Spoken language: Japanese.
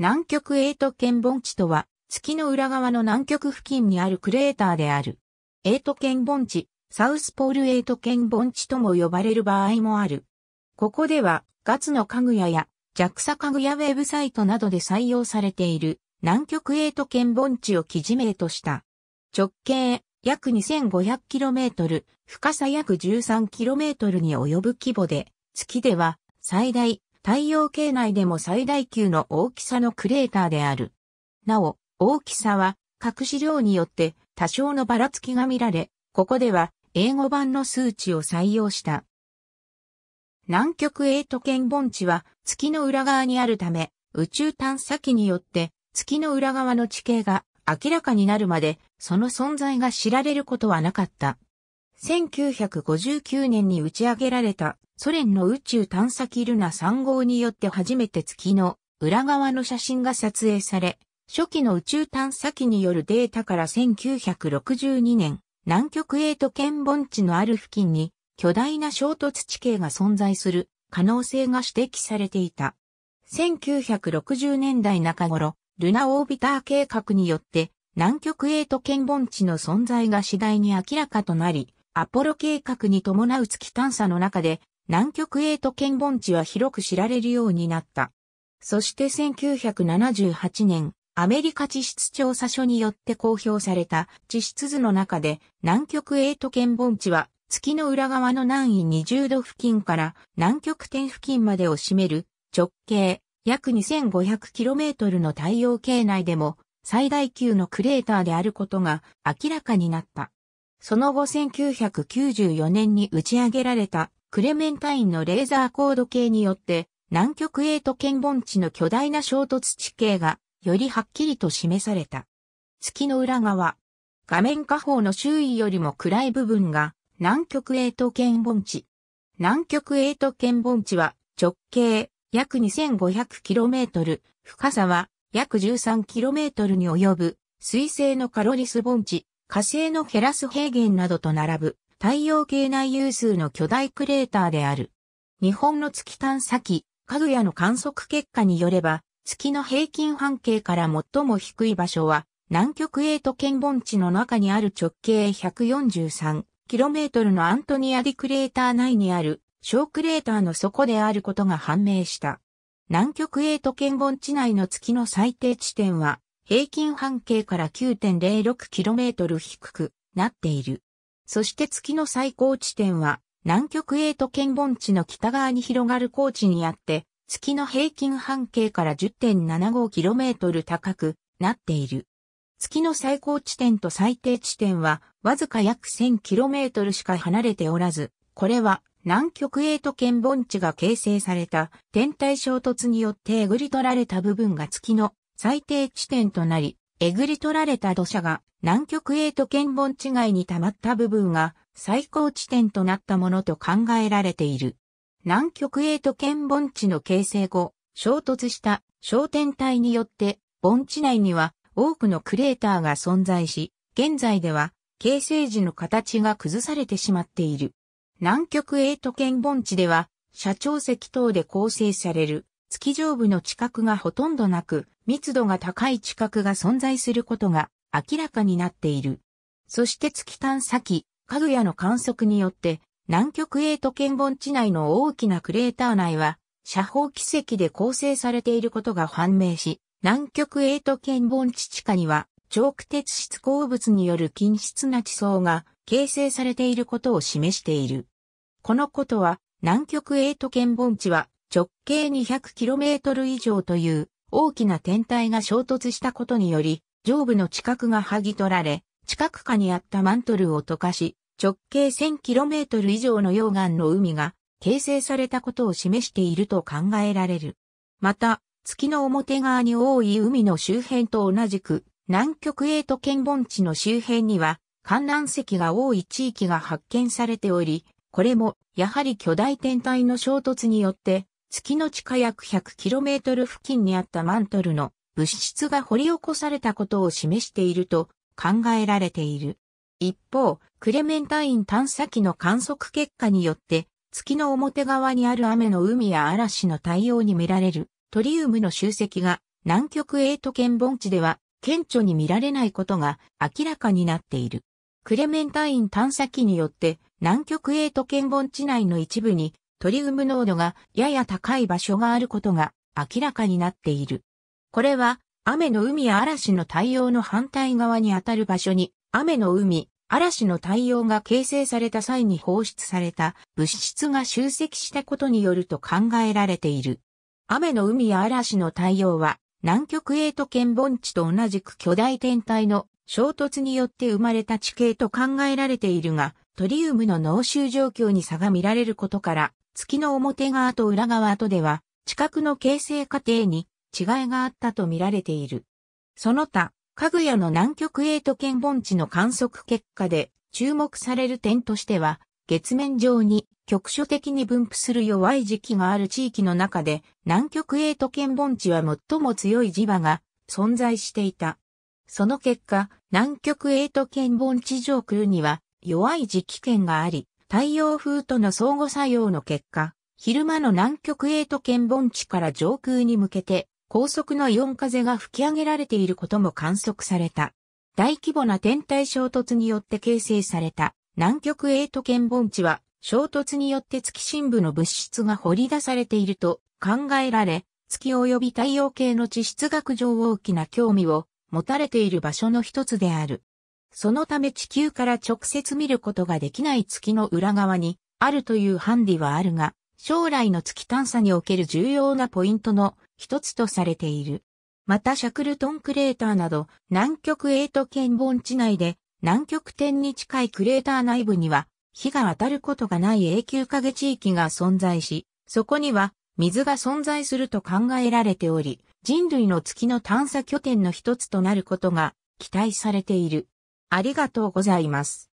南極エイト県盆地とは、月の裏側の南極付近にあるクレーターである。エイト県盆地、サウスポールエイト県盆地とも呼ばれる場合もある。ここでは、ガツの家具屋や、ジャクサ家具屋ウェブサイトなどで採用されている、南極エイト県盆地を基地名とした。直径、約 2500km、深さ約 13km に及ぶ規模で、月では、最大太陽系内でも最大級の大きさのクレーターである。なお、大きさは、各資料によって多少のばらつきが見られ、ここでは英語版の数値を採用した。南極エイト県盆地は月の裏側にあるため、宇宙探査機によって月の裏側の地形が明らかになるまでその存在が知られることはなかった。1959年に打ち上げられたソ連の宇宙探査機ルナ3号によって初めて月の裏側の写真が撮影され、初期の宇宙探査機によるデータから1962年、南極エイト県盆地のある付近に巨大な衝突地形が存在する可能性が指摘されていた。1960年代中頃、ルナオービター計画によって南極エイト県盆地の存在が次第に明らかとなり、アポロ計画に伴う月探査の中で、南極エイト見盆地は広く知られるようになった。そして1978年、アメリカ地質調査所によって公表された地質図の中で、南極エイト見盆地は、月の裏側の南緯20度付近から南極点付近までを占める直径約 2500km の太陽系内でも最大級のクレーターであることが明らかになった。その後1994年に打ち上げられたクレメンタインのレーザー高度計によって南極エイト県盆地の巨大な衝突地形がよりはっきりと示された。月の裏側、画面下方の周囲よりも暗い部分が南極エイト県盆地。南極エイト県盆地は直径約 2500km、深さは約 13km に及ぶ水星のカロリス盆地、火星のヘラス平原などと並ぶ太陽系内有数の巨大クレーターである。日本の月探査機、かぐやの観測結果によれば、月の平均半径から最も低い場所は、南極エイト県盆地の中にある直径 143km のアントニアディクレーター内にある小クレーターの底であることが判明した。南極エイト県盆地内の月の最低地点は平均半径から 9.06km 低くなっている。そして月の最高地点は南極エイト県盆地の北側に広がる高地にあって、月の平均半径から 10.75km 高くなっている。月の最高地点と最低地点はわずか約 1000km しか離れておらず、これは南極エイト県盆地が形成された天体衝突によってえぐり取られた部分が月の最低地点となり、えぐり取られた土砂が南極 A と県盆地外に溜まった部分が最高地点となったものと考えられている。南極 A と県盆地の形成後、衝突した商店。体によって盆地内には多くのクレーターが存在し、現在では形成時の形が崩されてしまっている。南極 A と県盆地では、社長石等で構成される、月上部の地殻がほとんどなく、密度が高い地殻が存在することが明らかになっている。そして月探査機、かぐやの観測によって、南極エイト県盆地内の大きなクレーター内は、斜方奇跡で構成されていることが判明し、南極エイト県盆地地下には、超久鉄質鉱物による均質な地層が形成されていることを示している。このことは、南極エイト県盆地は直径 200km 以上という大きな天体が衝突したことにより、上部の地殻が剥ぎ取られ、地殻下にあったマントルを溶かし、直径 1000km 以上の溶岩の海が形成されたことを示していると考えられる。また、月の表側に多い海の周辺と同じく、南極エイト県盆地の周辺には、観覧席が多い地域が発見されており、これも、やはり巨大天体の衝突によって、月の地下約 100km 付近にあったマントルの物質が掘り起こされたことを示していると考えられている。一方、クレメンタイン探査機の観測結果によって、月の表側にある雨の海や嵐の対応に見られるトリウムの集積が南極エイト県盆地では顕著に見られないことが明らかになっている。クレメンタイン探査機によって南極エイト県盆地内の一部にトリウム濃度がやや高い場所があることが明らかになっている。これは、雨の海や嵐の対応の反対側にあたる場所に、雨の海、嵐の対応が形成された際に放出された物質が集積したことによると考えられている。雨の海や嵐の対応は、南極エイト圏盆地と同じく巨大天体の衝突によって生まれた地形と考えられているが、トリウムの濃臭状況に差が見られることから、月の表側と裏側とでは、地殻の形成過程に違いがあったと見られている。その他、かぐやの南極エイト見盆地の観測結果で注目される点としては、月面上に局所的に分布する弱い時期がある地域の中で、南極エイト見盆地は最も強い磁場が存在していた。その結果、南極エイト見盆地上空には弱い磁気圏があり、太陽風との相互作用の結果、昼間の南極エイト県盆地から上空に向けて高速のイオン風が吹き上げられていることも観測された。大規模な天体衝突によって形成された南極エイト県盆地は衝突によって月深部の物質が掘り出されていると考えられ、月及び太陽系の地質学上大きな興味を持たれている場所の一つである。そのため地球から直接見ることができない月の裏側にあるというハンディはあるが、将来の月探査における重要なポイントの一つとされている。またシャクルトンクレーターなど南極エイト県盆地内で南極点に近いクレーター内部には火が当たることがない永久影地域が存在し、そこには水が存在すると考えられており、人類の月の探査拠点の一つとなることが期待されている。ありがとうございます。